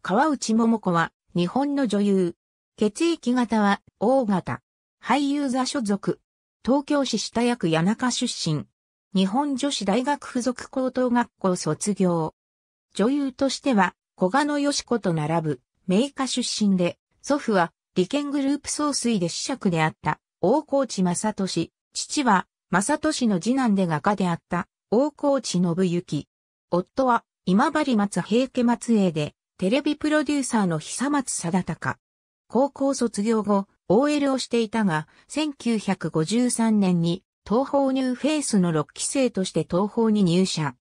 川内桃子は、日本の女優。血液型は、O 型。俳優座所属。東京市下役谷中出身。日本女子大学附属高等学校卒業。女優としては、小賀野よし子と並ぶ、名家出身で、祖父は、利権グループ総帥で子爵であった、大河内正俊。父は、正俊の次男で画家であった、大河内信之。夫は、今治松平家松江で、テレビプロデューサーの久松貞隆。高校卒業後、OL をしていたが、1953年に東方ニューフェイスの6期生として東方に入社。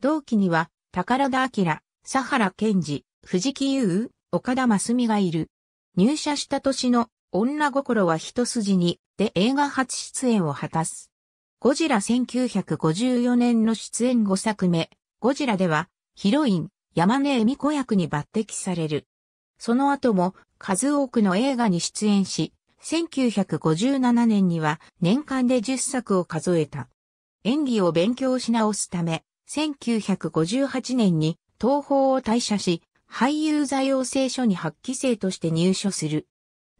同期には、宝田明、佐原健二、藤木優、岡田真澄がいる。入社した年の女心は一筋に、で映画初出演を果たす。ゴジラ1954年の出演5作目、ゴジラでは、ヒロイン、山根恵美子役に抜擢される。その後も数多くの映画に出演し、1957年には年間で10作を数えた。演技を勉強し直すため、1958年に東宝を退社し、俳優座養成所に発揮生として入所する。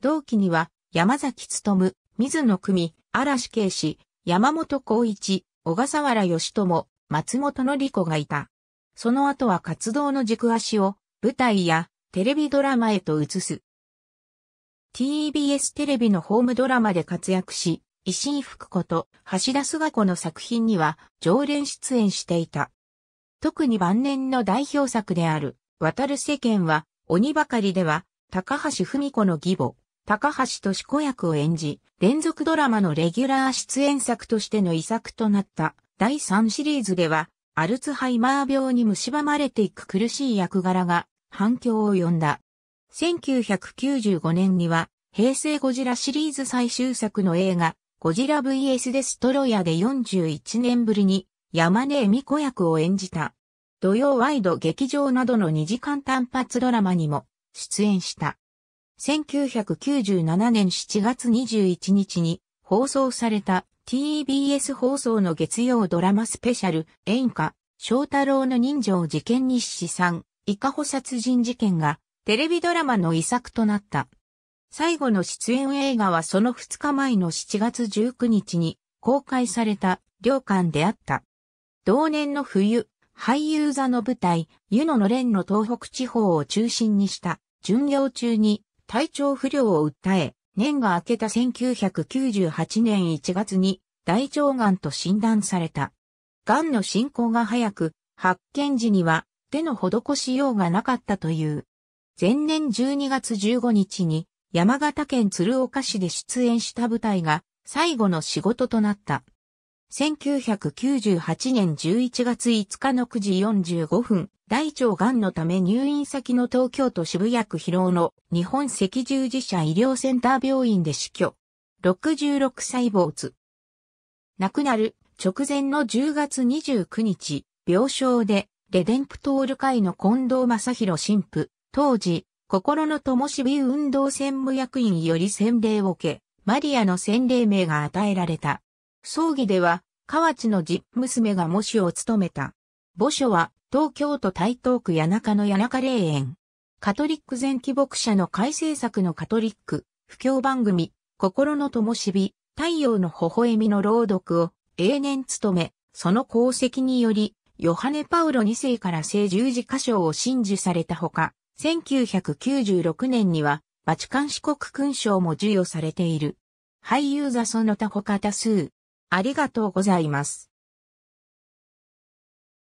同期には山崎努、水野久美、嵐慶氏、山本光一、小笠原義友、松本のり子がいた。その後は活動の軸足を舞台やテレビドラマへと移す。TBS テレビのホームドラマで活躍し、石井福子と橋田菅子の作品には常連出演していた。特に晩年の代表作である、渡る世間は、鬼ばかりでは、高橋文子の義母、高橋敏子役を演じ、連続ドラマのレギュラー出演作としての遺作となった、第3シリーズでは、アルツハイマー病に蝕まれていく苦しい役柄が反響を呼んだ。1995年には、平成ゴジラシリーズ最終作の映画、ゴジラ VS デストロイヤで41年ぶりに、山根恵美子役を演じた。土曜ワイド劇場などの2時間単発ドラマにも出演した。1997年7月21日に放送された TBS 放送の月曜ドラマスペシャル、演歌、翔太郎の人情事件日誌さん、イカホ殺人事件が、テレビドラマの遺作となった。最後の出演映画はその2日前の7月19日に公開された、両館であった。同年の冬、俳優座の舞台、湯野の連の東北地方を中心にした、巡業中に体調不良を訴え、年が明けた1998年1月に大腸がんと診断された。がんの進行が早く、発見時には手の施しようがなかったという。前年12月15日に山形県鶴岡市で出演した舞台が最後の仕事となった。1998年11月5日の9時45分、大腸がんのため入院先の東京都渋谷区広尾の日本赤十字社医療センター病院で死去。66歳没。亡くなる直前の10月29日、病床でレデンプトール会の近藤正宏神父、当時、心の灯火運動専務役員より洗礼を受け、マリアの洗礼名が与えられた。葬儀では、河内の実娘が喪主を務めた。墓所は、東京都台東区谷中の谷中霊園。カトリック前期牧者の改正作のカトリック、不況番組、心の灯火、太陽の微笑みの朗読を永年務め、その功績により、ヨハネ・パウロ2世から聖十字歌唱を真授されたほか、1996年には、バチカン四国勲章も授与されている。俳優座その他他多数、ありがとうございます。